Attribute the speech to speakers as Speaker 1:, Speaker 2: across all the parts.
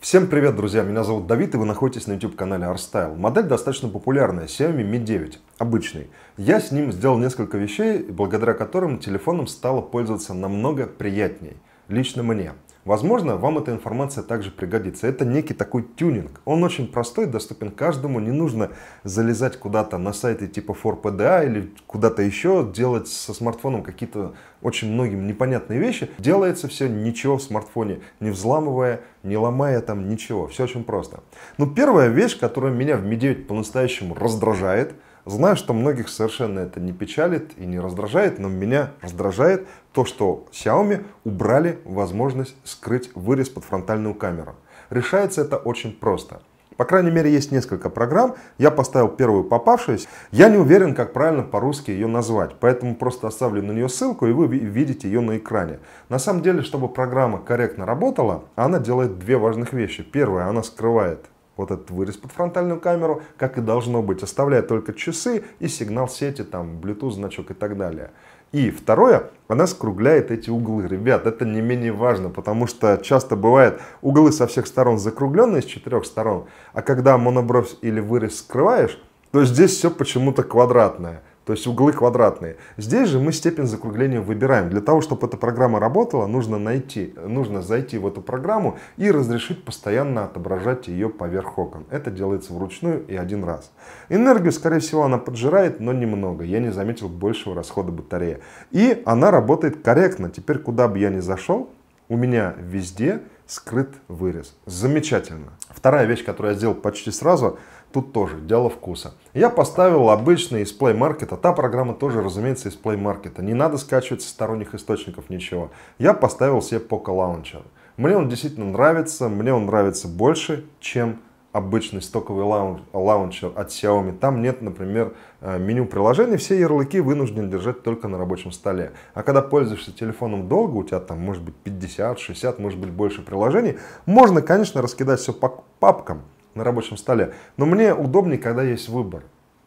Speaker 1: Всем привет, друзья! Меня зовут Давид, и вы находитесь на YouTube-канале Arstyle. Модель достаточно популярная, Xiaomi Mi 9, обычный. Я с ним сделал несколько вещей, благодаря которым телефоном стало пользоваться намного приятней. Лично мне. Возможно, вам эта информация также пригодится. Это некий такой тюнинг. Он очень простой, доступен каждому. Не нужно залезать куда-то на сайты типа 4PDA а или куда-то еще, делать со смартфоном какие-то очень многим непонятные вещи. Делается все ничего в смартфоне, не взламывая, не ломая там ничего. Все очень просто. Но ну, первая вещь, которая меня в Mi 9 по-настоящему раздражает – Знаю, что многих совершенно это не печалит и не раздражает, но меня раздражает то, что Xiaomi убрали возможность скрыть вырез под фронтальную камеру. Решается это очень просто. По крайней мере, есть несколько программ. Я поставил первую попавшуюся. Я не уверен, как правильно по-русски ее назвать, поэтому просто оставлю на нее ссылку, и вы видите ее на экране. На самом деле, чтобы программа корректно работала, она делает две важных вещи. Первое, она скрывает вот этот вырез под фронтальную камеру, как и должно быть, оставляя только часы и сигнал сети, там, Bluetooth значок и так далее. И второе, она скругляет эти углы. Ребят, это не менее важно, потому что часто бывает углы со всех сторон закругленные, с четырех сторон, а когда монобровь или вырез скрываешь, то здесь все почему-то квадратное. То есть углы квадратные. Здесь же мы степень закругления выбираем. Для того, чтобы эта программа работала, нужно найти, нужно зайти в эту программу и разрешить постоянно отображать ее поверх окон. Это делается вручную и один раз. Энергию, скорее всего, она поджирает, но немного. Я не заметил большего расхода батареи. И она работает корректно. Теперь, куда бы я ни зашел, у меня везде скрыт вырез. Замечательно. Вторая вещь, которую я сделал почти сразу, Тут тоже дело вкуса. Я поставил обычный из Play Market, а та программа тоже, разумеется, из Play Market. Не надо скачивать со сторонних источников ничего. Я поставил себе Poco Launcher. Мне он действительно нравится, мне он нравится больше, чем обычный стоковый лаунчер от Xiaomi. Там нет, например, э, меню приложений, все ярлыки вынуждены держать только на рабочем столе. А когда пользуешься телефоном долго, у тебя там может быть 50, 60, может быть больше приложений, можно, конечно, раскидать все по папкам на рабочем столе. Но мне удобнее, когда есть выбор.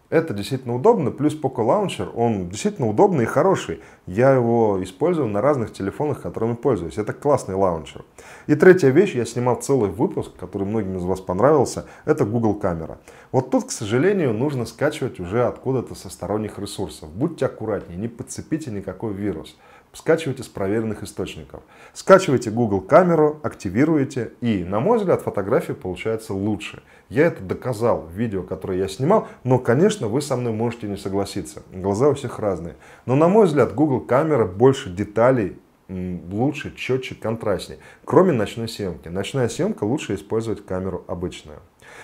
Speaker 1: Это действительно удобно, плюс Poco Launcher, он действительно удобный и хороший. Я его использую на разных телефонах, которыми пользуюсь. Это классный лаунчер. И третья вещь, я снимал целый выпуск, который многим из вас понравился, это Google камера. Вот тут, к сожалению, нужно скачивать уже откуда-то со сторонних ресурсов. Будьте аккуратнее, не подцепите никакой вирус скачивайте с проверенных источников. Скачивайте Google камеру, активируйте и, на мой взгляд, фотографии получаются лучше. Я это доказал в видео, которое я снимал, но, конечно, вы со мной можете не согласиться. Глаза у всех разные. Но, на мой взгляд, Google камера больше деталей лучше, четче, контрастнее. Кроме ночной съемки. Ночная съемка лучше использовать камеру обычную.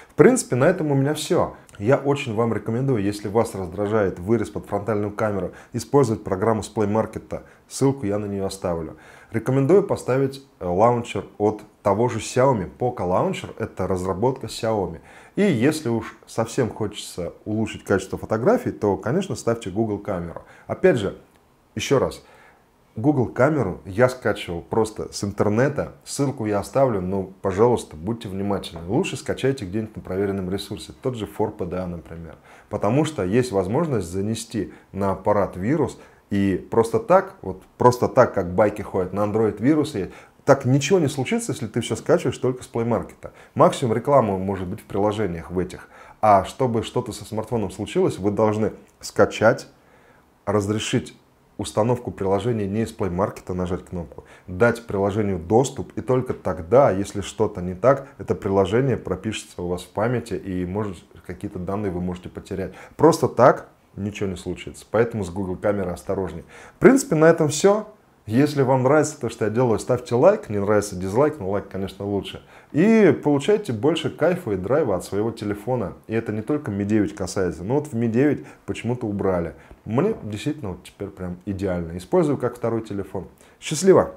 Speaker 1: В принципе, на этом у меня все. Я очень вам рекомендую, если вас раздражает вырез под фронтальную камеру, использовать программу с Play Market. Ссылку я на нее оставлю. Рекомендую поставить э, лаунчер от того же Xiaomi. Poco Launcher – это разработка Xiaomi. И если уж совсем хочется улучшить качество фотографий, то, конечно, ставьте Google камеру. Опять же, еще раз – Google камеру я скачивал просто с интернета. Ссылку я оставлю, но, пожалуйста, будьте внимательны. Лучше скачайте где-нибудь на проверенном ресурсе, тот же ForPDA, например. Потому что есть возможность занести на аппарат вирус, и просто так, вот просто так, как байки ходят на Android вирусы, так ничего не случится, если ты все скачиваешь только с Play Market. Максимум рекламы может быть в приложениях в этих. А чтобы что-то со смартфоном случилось, вы должны скачать, разрешить установку приложения не из Play Market, а нажать кнопку, дать приложению доступ, и только тогда, если что-то не так, это приложение пропишется у вас в памяти, и может, какие-то данные вы можете потерять. Просто так ничего не случится. Поэтому с Google камерой осторожнее. В принципе, на этом все. Если вам нравится то, что я делаю, ставьте лайк. Не нравится дизлайк, но лайк, конечно, лучше. И получайте больше кайфа и драйва от своего телефона. И это не только Mi 9 касается. Но вот в Mi 9 почему-то убрали. Мне действительно вот теперь прям идеально. Использую как второй телефон. Счастливо!